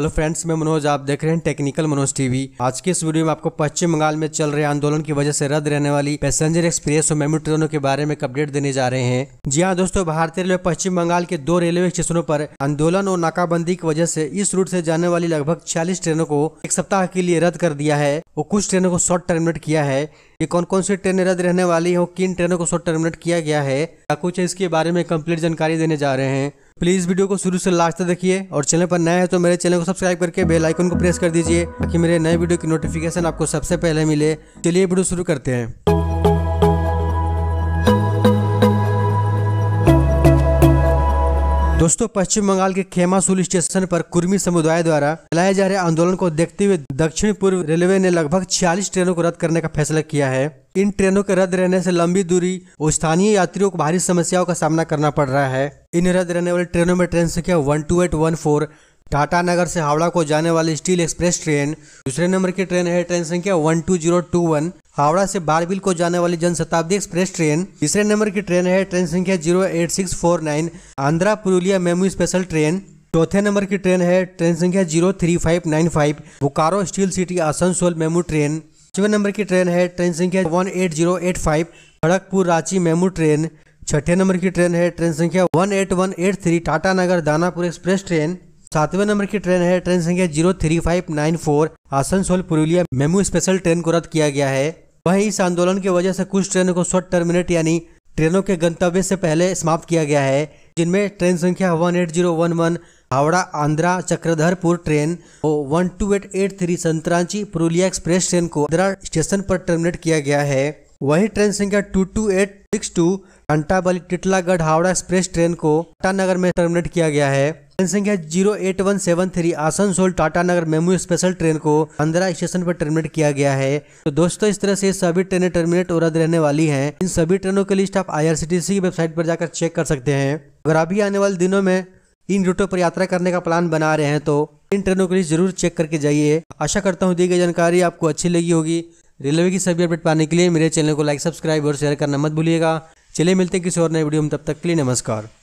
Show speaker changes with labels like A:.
A: hello friends मैं मनोज आप देख रहे हैं टेक्निकल मनोज टीवी आज के इस वीडियो में आपको पश्चिम बंगाल में चल रहे आंदोलन की वजह से रद्द रहने वाली पैसेंजर एक्सप्रेस और मेमो ट्रेनों के बारे में अपडेट देने जा रहे हैं जी हाँ दोस्तों भारतीय रेलवे पश्चिम बंगाल के दो रेलवे स्टेशनों पर आंदोलन और नाकाबंदी की वजह से इस रूट से जाने वाली लगभग छियालीस ट्रेनों को एक सप्ताह के लिए रद्द कर दिया है और कुछ ट्रेनों को शॉर्ट टर्मिनेट किया है ये कौन कौन सी ट्रेनें रद्द रहने वाली है और किन ट्रेनों को शॉर्ट टर्मिनेट किया गया है या कुछ इसके बारे में कम्प्लीट जानकारी देने जा रहे हैं प्लीज़ वीडियो को शुरू से लास्ट तक देखिए और चैनल पर नया है तो मेरे चैनल को सब्सक्राइब करके बेल आइकन को प्रेस कर दीजिए ताकि मेरे नए वीडियो की नोटिफिकेशन आपको सबसे पहले मिले चलिए वीडियो शुरू करते हैं दोस्तों पश्चिम बंगाल के खेमासूल स्टेशन पर कुर्मी समुदाय द्वारा चलाए जा रहे आंदोलन को देखते हुए दक्षिण पूर्व रेलवे ने लगभग छियालीस ट्रेनों को रद्द करने का फैसला किया है इन ट्रेनों के रद्द रहने से लंबी दूरी और स्थानीय यात्रियों को भारी समस्याओं का सामना करना पड़ रहा है इन रद्द रहने वाली ट्रेनों में ट्रेन संख्या one two eight one four Tatanagar से हावड़ा को जाने वाली स्टील एक्सप्रेस ट्रेन दूसरे नंबर की ट्रेन है ट्रेन संख्या one two zero two one Howrah से बारबिल को जाने वाली जनशताब्दी एक्सप्रेस ट्रेन तीसरे नंबर की ट्रेन है ट्रेन संख्या zero eight six four nine Adra Purulia MEMU special train चौथे नंबर की ट्रेन है ट्रेन संख्या zero three five nine five Bokaro steel city Asansol MEMU train पांचवें नंबर की ट्रेन है ट्रेन संख्या one eight zero eight five Kharagpur Ranchi MEMU train छठे नंबर की ट्रेन है ट्रेन संख्या one eight one eight three Tatanagar Danapur express train सातवें नंबर की ट्रेन है ट्रेन संख्या zero three five nine four Asansol Purulia MEMU special train को रद्द किया गया है वहीं इस आंदोलन की वजह से कुछ ट्रेनों को शॉर्ट टर्मिनेट यानी ट्रेनों के गंतव्य से पहले समाप्त किया गया है जिनमें ट्रेन संख्या one eight zero one one Howrah Adra Chakradharpur train और one two eight eight three Santragachi Purulia express train को आंध्रा स्टेशन पर टर्मिनेट किया गया है वही ट्रेन संख्या two two eight six two घंटाबली टिटलागढ़ हावड़ा एक्सप्रेस ट्रेन को टानगर में टर्मिनेट किया गया है संख्या zero eight one seven three Asansol Tatanagar MEMU special train को अंदरा स्टेशन पर टर्मिनेट किया गया है तो दोस्तों इस तरह से सभी ट्रेनें टर्मिनेट और रद्द रहने वाली हैं इन सभी ट्रेनों की लिस्ट आप आईआरसीटीसी की वेबसाइट पर जाकर चेक कर सकते हैं अगर अभी आने वाले दिनों में इन रूटों पर यात्रा करने का प्लान बना रहे हैं तो इन ट्रेनों के लिए जरूर चेक करके जाइए आशा करता हूँ दी गई जानकारी आपको अच्छी लगी होगी रेलवे की सभी अपडेट पाने के लिए मेरे चैनल को लाइक सब्सक्राइब और शेयर करना मत भूलिएगा चलिए मिलते हैं किसी और नए वीडियो में तब तक के लिए नमस्कार